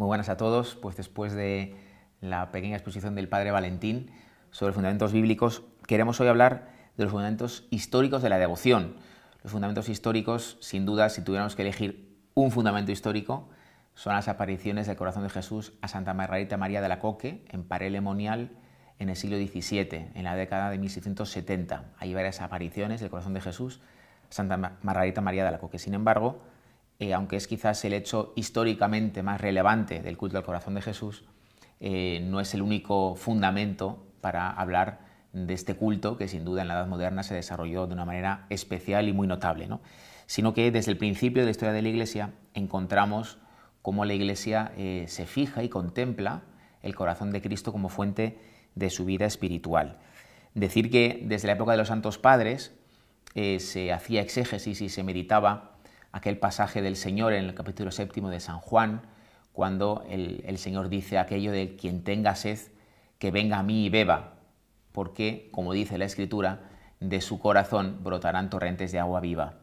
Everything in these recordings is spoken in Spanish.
Muy buenas a todos. Pues después de la pequeña exposición del Padre Valentín sobre los fundamentos bíblicos, queremos hoy hablar de los fundamentos históricos de la devoción. Los fundamentos históricos, sin duda, si tuviéramos que elegir un fundamento histórico, son las apariciones del corazón de Jesús a Santa Margarita María de la Coque en Parelemonial en el siglo XVII, en la década de 1670. Hay varias apariciones del corazón de Jesús a Santa Margarita María de la Coque. Sin embargo, eh, aunque es quizás el hecho históricamente más relevante del culto al corazón de Jesús, eh, no es el único fundamento para hablar de este culto que sin duda en la Edad Moderna se desarrolló de una manera especial y muy notable, sino que desde el principio de la historia de la Iglesia encontramos cómo la Iglesia eh, se fija y contempla el corazón de Cristo como fuente de su vida espiritual. Decir que desde la época de los Santos Padres se hacía exégesis y se meditaba aquel pasaje del Señor en el capítulo séptimo de San Juan, cuando el, Señor dice aquello de quien tenga sed, que venga a mí y beba, porque, como dice la Escritura, de su corazón brotarán torrentes de agua viva.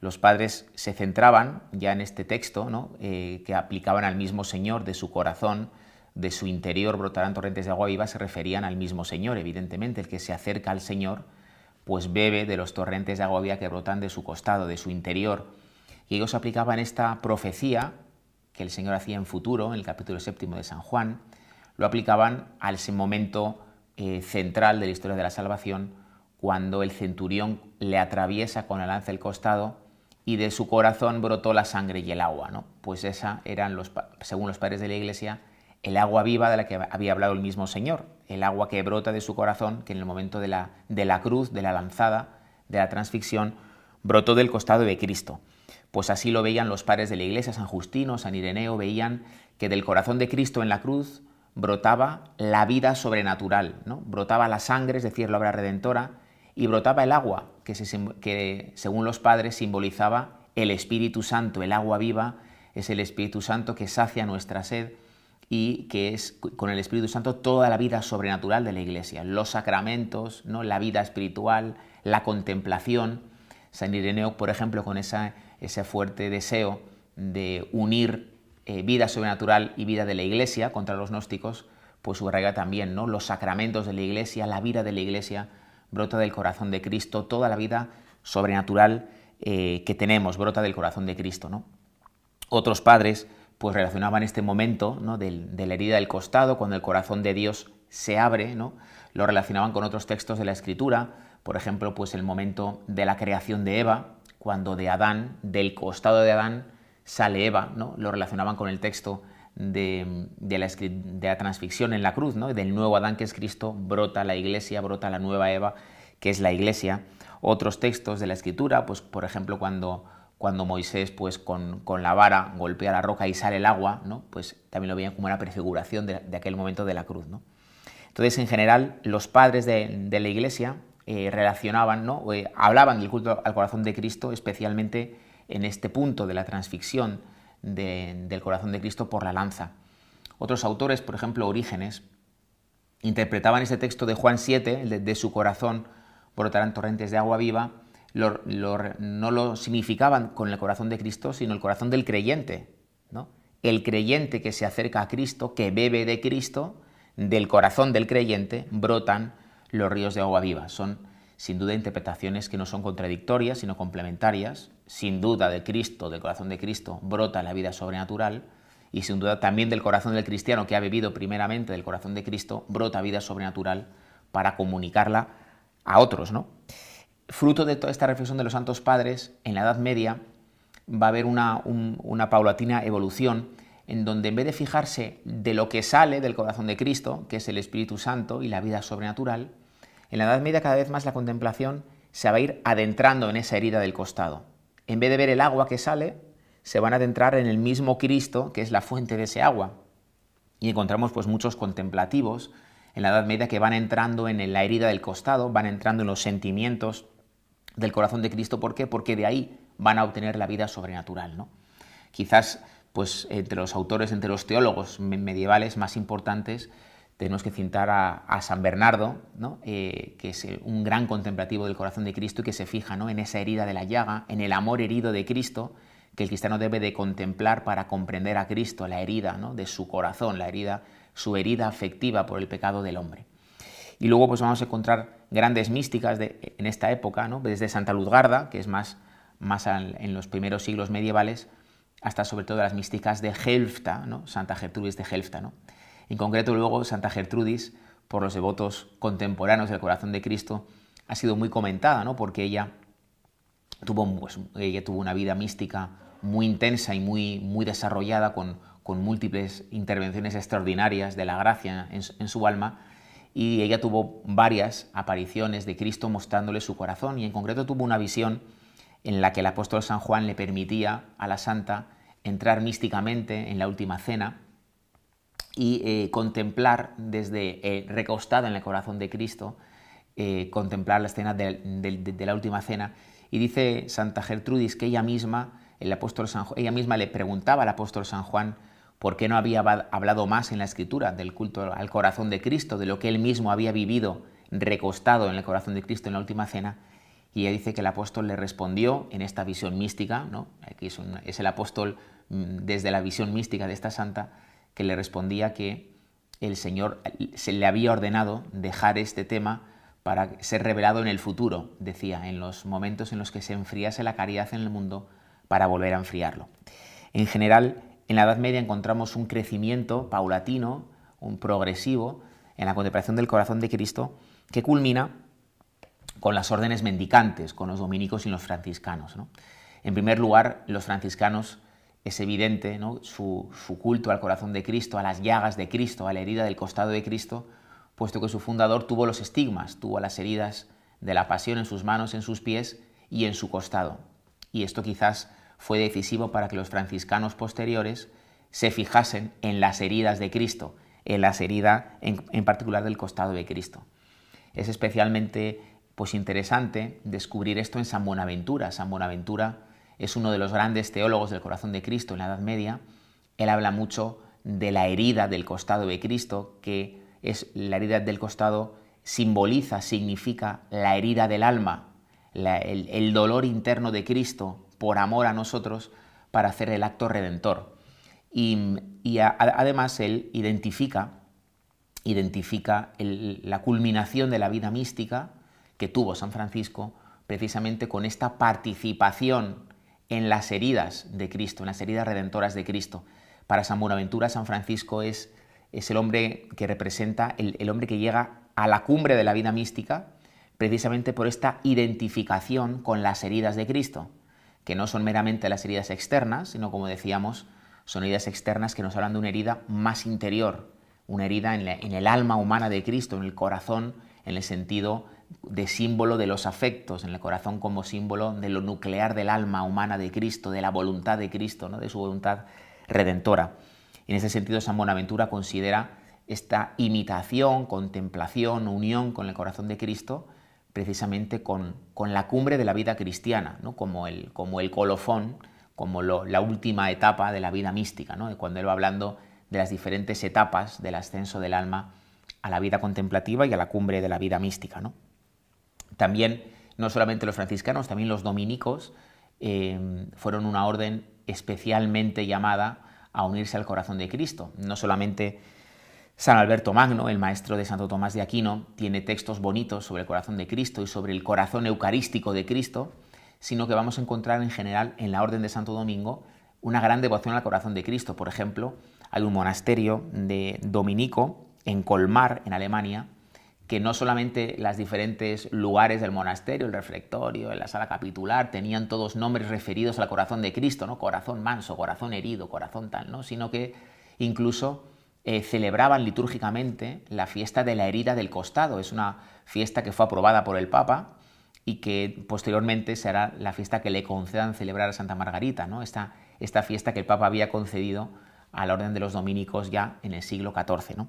Los padres se centraban ya en este texto, eh, que aplicaban al mismo Señor, de su corazón, de su interior brotarán torrentes de agua viva, se referían al mismo Señor, evidentemente, el que se acerca al Señor, pues bebe de los torrentes de agua viva que brotan de su costado, de su interior y ellos aplicaban esta profecía que el Señor hacía en futuro, en el capítulo séptimo de San Juan, lo aplicaban al momento eh, central de la historia de la salvación, cuando el centurión le atraviesa con la lanza el costado y de su corazón brotó la sangre y el agua. Pues esa eran, los, según los padres de la Iglesia, el agua viva de la que había hablado el mismo Señor, el agua que brota de su corazón, que en el momento de la, de la cruz, de la lanzada, de la transfixión, brotó del costado de Cristo. Pues así lo veían los padres de la Iglesia, San Justino, San Ireneo, veían que del corazón de Cristo en la cruz brotaba la vida sobrenatural, ¿no? brotaba la sangre, es decir, la obra redentora, y brotaba el agua, que, que según los padres simbolizaba el Espíritu Santo, el agua viva, es el Espíritu Santo que sacia nuestra sed y que es con el Espíritu Santo toda la vida sobrenatural de la Iglesia, los sacramentos, ¿no? la vida espiritual, la contemplación. San Ireneo, por ejemplo, con esa ese fuerte deseo de unir eh, vida sobrenatural y vida de la Iglesia contra los gnósticos, pues subraya también ¿no? los sacramentos de la Iglesia, la vida de la Iglesia brota del corazón de Cristo, toda la vida sobrenatural eh, que tenemos brota del corazón de Cristo. ¿no? Otros padres pues relacionaban este momento ¿no? de, la herida del costado, cuando el corazón de Dios se abre, ¿no? lo relacionaban con otros textos de la Escritura, por ejemplo, pues el momento de la creación de Eva, cuando de Adán, del costado de Adán, sale Eva, ¿no? Lo relacionaban con el texto de, la, de en la cruz, ¿no? Del nuevo Adán que es Cristo, brota la iglesia, brota la nueva Eva, que es la iglesia. Otros textos de la escritura, pues por ejemplo cuando, cuando Moisés pues con, la vara golpea la roca y sale el agua, ¿no? Pues también lo veían como una prefiguración de, aquel momento de la cruz, ¿no? Entonces, en general, los padres de la iglesia eh, relacionaban, eh, hablaban del culto al corazón de Cristo, especialmente en este punto de la transfixión del corazón de Cristo por la lanza. Otros autores, por ejemplo Orígenes, interpretaban ese texto de Juan 7, de, su corazón brotarán torrentes de agua viva, no lo significaban con el corazón de Cristo, sino el corazón del creyente. ¿no? El creyente que se acerca a Cristo, que bebe de Cristo, del corazón del creyente brotan los ríos de agua viva. Son sin duda interpretaciones que no son contradictorias, sino complementarias. Sin duda de Cristo, del corazón de Cristo, brota la vida sobrenatural y sin duda también del corazón del cristiano que ha bebido primeramente del corazón de Cristo, brota vida sobrenatural para comunicarla a otros, ¿no? Fruto de toda esta reflexión de los santos padres, en la Edad Media va a haber una, una paulatina evolución en donde en vez de fijarse de lo que sale del corazón de Cristo, que es el Espíritu Santo y la vida sobrenatural, en la Edad Media cada vez más la contemplación se va a ir adentrando en esa herida del costado. En vez de ver el agua que sale, se van a adentrar en el mismo Cristo que es la fuente de ese agua. Y encontramos pues muchos contemplativos en la Edad Media que van entrando en la herida del costado, van entrando en los sentimientos del corazón de Cristo. ¿Por qué? Porque de ahí van a obtener la vida sobrenatural. ¿no? Quizás pues entre los autores, entre los teólogos medievales más importantes, tenemos que cintar a, San Bernardo, eh, que es un gran contemplativo del corazón de Cristo y que se fija en esa herida de la llaga, en el amor herido de Cristo, que el cristiano debe de contemplar para comprender a Cristo, la herida de su corazón, la herida, su herida afectiva por el pecado del hombre. Y luego pues vamos a encontrar grandes místicas en esta época, desde Santa Luzgarda, que es más, en los primeros siglos medievales, hasta sobre todo las místicas de Helfta, Santa Gertrudis de Helfta, ¿no? En concreto, luego, Santa Gertrudis, por los devotos contemporáneos del corazón de Cristo, ha sido muy comentada, ¿no? Porque ella tuvo, pues, tuvo una vida mística muy intensa y muy, muy desarrollada, con, múltiples intervenciones extraordinarias de la gracia en, en su alma, y ella tuvo varias apariciones de Cristo mostrándole su corazón, y en concreto tuvo una visión en la que el apóstol San Juan le permitía a la santa entrar místicamente en la última cena y eh, contemplar desde eh, recostado en el corazón de Cristo, eh, contemplar la escena de, la última cena. Y dice Santa Gertrudis que ella misma, el apóstol San, ella misma le preguntaba al apóstol San Juan por qué no había hablado más en la escritura del culto al corazón de Cristo, de lo que él mismo había vivido recostado en el corazón de Cristo en la última cena. Y ella dice que el apóstol le respondió en esta visión mística, ¿no? Aquí es el apóstol mm, desde la visión mística de esta santa, que le respondía que el Señor se le había ordenado dejar este tema para ser revelado en el futuro, decía, en los momentos en los que se enfriase la caridad en el mundo para volver a enfriarlo. En general, en la Edad Media encontramos un crecimiento paulatino, un progresivo, en la contemplación del corazón de Cristo, que culmina con las órdenes mendicantes, con los dominicos y los franciscanos. En primer lugar, los franciscanos es evidente su, culto al corazón de Cristo, a las llagas de Cristo, a la herida del costado de Cristo, puesto que su fundador tuvo los estigmas, tuvo las heridas de la pasión en sus manos, en sus pies y en su costado. Y esto quizás fue decisivo para que los franciscanos posteriores se fijasen en las heridas de Cristo, en las heridas en, en particular del costado de Cristo. Es especialmente pues, interesante descubrir esto en San Buenaventura. San Buenaventura es uno de los grandes teólogos del corazón de Cristo en la Edad Media. Él habla mucho de la herida del costado de Cristo, que es la herida del costado simboliza, significa la herida del alma, el, dolor interno de Cristo por amor a nosotros para hacer el acto redentor. Y, además él identifica, identifica la culminación de la vida mística que tuvo San Francisco precisamente con esta participación en las heridas de Cristo, en las heridas redentoras de Cristo. Para San Buenaventura, San Francisco es, es el hombre que representa, el, hombre que llega a la cumbre de la vida mística, precisamente por esta identificación con las heridas de Cristo, que no son meramente las heridas externas, sino como decíamos, son heridas externas que nos hablan de una herida más interior, una herida en, en el alma humana de Cristo, en el corazón, en el sentido de símbolo de los afectos, en el corazón como símbolo de lo nuclear del alma humana de Cristo, de la voluntad de Cristo, ¿no? de su voluntad redentora. En ese sentido, San Buenaventura considera esta imitación, contemplación, unión con el corazón de Cristo, precisamente con, la cumbre de la vida cristiana, ¿no? como, el, como el colofón, como la última etapa de la vida mística, ¿no? cuando él va hablando de las diferentes etapas del ascenso del alma a la vida contemplativa y a la cumbre de la vida mística. ¿no? También, no solamente los franciscanos, también los dominicos eh, fueron una orden especialmente llamada a unirse al corazón de Cristo. No solamente San Alberto Magno, el maestro de Santo Tomás de Aquino, tiene textos bonitos sobre el corazón de Cristo y sobre el corazón eucarístico de Cristo, sino que vamos a encontrar en general en la Orden de Santo Domingo una gran devoción al corazón de Cristo. Por ejemplo, hay un monasterio de dominico en Colmar, en Alemania, que no solamente los diferentes lugares del monasterio, el refectorio, la sala capitular, tenían todos nombres referidos al corazón de Cristo, ¿no? Corazón manso, corazón herido, corazón tal, ¿no? Sino que incluso eh, celebraban litúrgicamente la fiesta de la herida del costado. Es una fiesta que fue aprobada por el Papa y que posteriormente será la fiesta que le concedan celebrar a Santa Margarita, ¿no? Esta, esta fiesta que el Papa había concedido a la orden de los dominicos ya en el siglo XIV,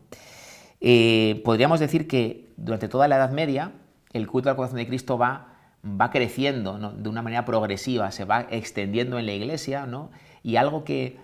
eh, podríamos decir que durante toda la Edad Media el culto al corazón de Cristo va, va creciendo de una manera progresiva, se va extendiendo en la iglesia, ¿no? y algo que,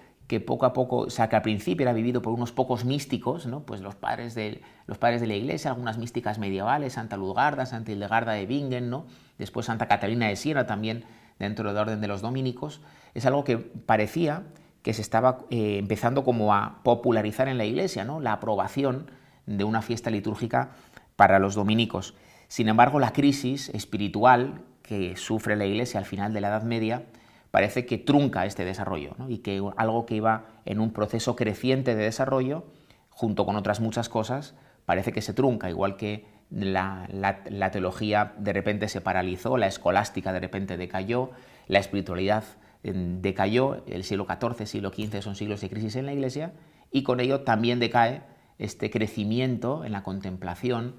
poco a poco, o sea, que al principio era vivido por unos pocos místicos, pues los padres, de, los padres de la iglesia, algunas místicas medievales, Santa Ludgarda, Santa Hildegarda de Bingen, ¿no? después Santa Catalina de Siena también dentro del orden de los dominicos, es algo que parecía que se estaba eh, empezando como a popularizar en la iglesia, la aprobación de una fiesta litúrgica para los dominicos. Sin embargo, la crisis espiritual que sufre la Iglesia al final de la Edad Media parece que trunca este desarrollo y que algo que iba en un proceso creciente de desarrollo, junto con otras muchas cosas, parece que se trunca, igual que la, la teología de repente se paralizó, la escolástica de repente decayó, la espiritualidad mm, decayó, el siglo XIV, siglo XV son siglos de crisis en la Iglesia, y con ello también decae este crecimiento en la contemplación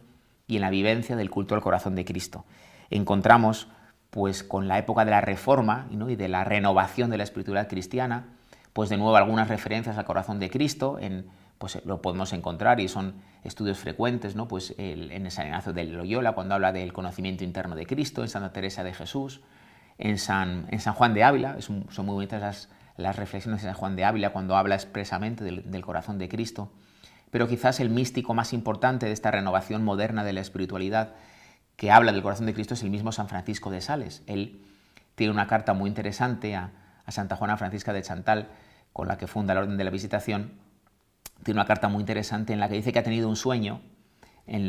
y en la vivencia del culto al corazón de Cristo. Encontramos, pues con la época de la reforma y de la renovación de la espiritualidad cristiana, pues de nuevo algunas referencias al corazón de Cristo, en, pues eh, lo podemos encontrar y son estudios frecuentes, ¿no? pues en el San Ignacio de Loyola cuando habla del conocimiento interno de Cristo, en Santa Teresa de Jesús, en San, Juan de Ávila, son muy bonitas las, reflexiones de San Juan de Ávila cuando habla expresamente del corazón de Cristo, pero quizás el místico más importante de esta renovación moderna de la espiritualidad que habla del corazón de Cristo es el mismo San Francisco de Sales. Él tiene una carta muy interesante a, Santa Juana Francisca de Chantal, con la que funda la Orden de la Visitación. Tiene una carta muy interesante en la que dice que ha tenido un sueño en,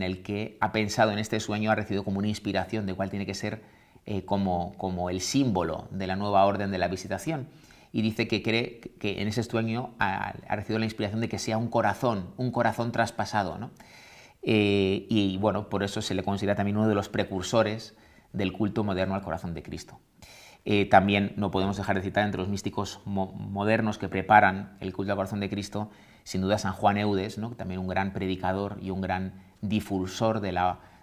el que ha pensado en este sueño, ha recibido como una inspiración de cuál tiene que ser eh, como el símbolo de la nueva Orden de la Visitación y dice que cree que en ese sueño ha, recibido la inspiración de que sea un corazón, un corazón traspasado. ¿no? Eh, y bueno, por eso se le considera también uno de los precursores del culto moderno al corazón de Cristo. Eh, también no podemos dejar de citar entre los místicos modernos que preparan el culto al corazón de Cristo, sin duda San Juan Eudes, ¿no? también un gran predicador y un gran difusor de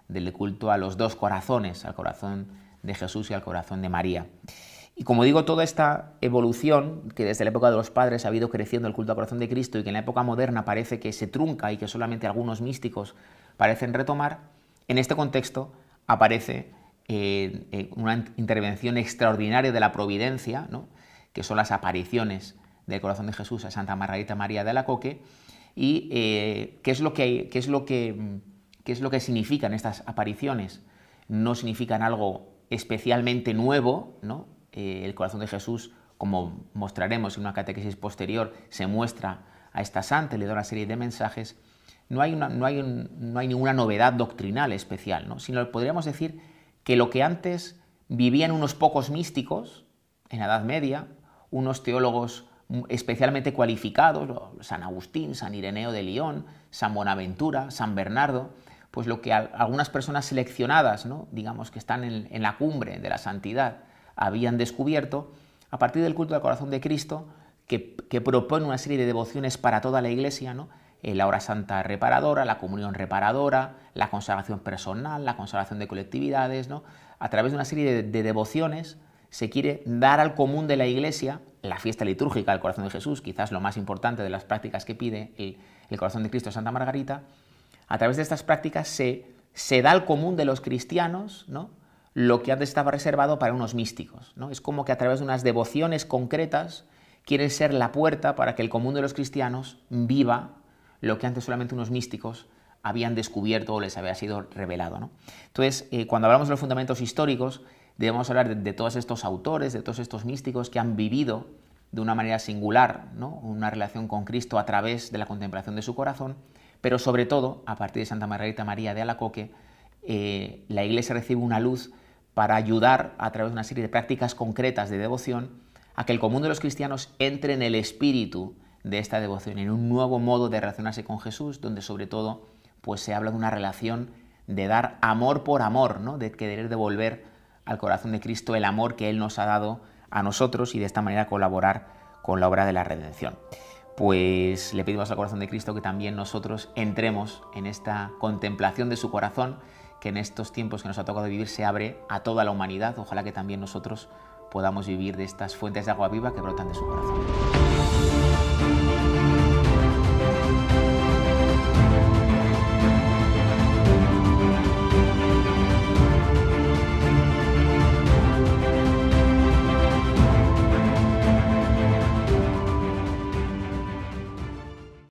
del culto a los dos corazones, al corazón de Jesús y al corazón de María. Y como digo, toda esta evolución que desde la época de los padres ha habido creciendo el culto al corazón de Cristo y que en la época moderna parece que se trunca y que solamente algunos místicos parecen retomar, en este contexto aparece eh, eh, una intervención extraordinaria de la providencia, que son las apariciones del corazón de Jesús a Santa Margarita María de la Coque y eh, qué es lo que, qué es lo qué es lo que significan estas apariciones. No significan algo especialmente nuevo, ¿no? Eh, el corazón de Jesús, como mostraremos en una catequesis posterior, se muestra a esta santa, le da una serie de mensajes, no hay, ninguna novedad doctrinal especial, sino podríamos decir que lo que antes vivían unos pocos místicos en la Edad Media, unos teólogos especialmente cualificados, San Agustín, San Ireneo de León, San Buenaventura, San Bernardo, pues lo que algunas personas seleccionadas, digamos que están en la cumbre de la santidad, habían descubierto, a partir del culto del corazón de Cristo, que, propone una serie de devociones para toda la Iglesia, ¿no? Eh, la hora santa reparadora, la comunión reparadora, la consagración personal, la consagración de colectividades, ¿no? A través de una serie de, devociones se quiere dar al común de la Iglesia la fiesta litúrgica del corazón de Jesús, quizás lo más importante de las prácticas que pide el, corazón de Cristo Santa Margarita, a través de estas prácticas se, se da al común de los cristianos ¿no? lo que antes estaba reservado para unos místicos. Es como que a través de unas devociones concretas quieren ser la puerta para que el común de los cristianos viva lo que antes solamente unos místicos habían descubierto o les había sido revelado. Entonces, eh, cuando hablamos de los fundamentos históricos, debemos hablar de, todos estos autores, de todos estos místicos que han vivido de una manera singular una relación con Cristo a través de la contemplación de su corazón, pero sobre todo, a partir de Santa Margarita María de Alacoque, eh, la Iglesia recibe una luz para ayudar a través de una serie de prácticas concretas de devoción a que el común de los cristianos entre en el espíritu de esta devoción, en un nuevo modo de relacionarse con Jesús, donde sobre todo pues se habla de una relación de dar amor por amor, ¿no? de querer devolver al corazón de Cristo el amor que Él nos ha dado a nosotros y de esta manera colaborar con la obra de la redención. Pues le pedimos al corazón de Cristo que también nosotros entremos en esta contemplación de su corazón que en estos tiempos que nos ha tocado vivir se abre a toda la humanidad. Ojalá que también nosotros podamos vivir de estas fuentes de agua viva que brotan de su corazón.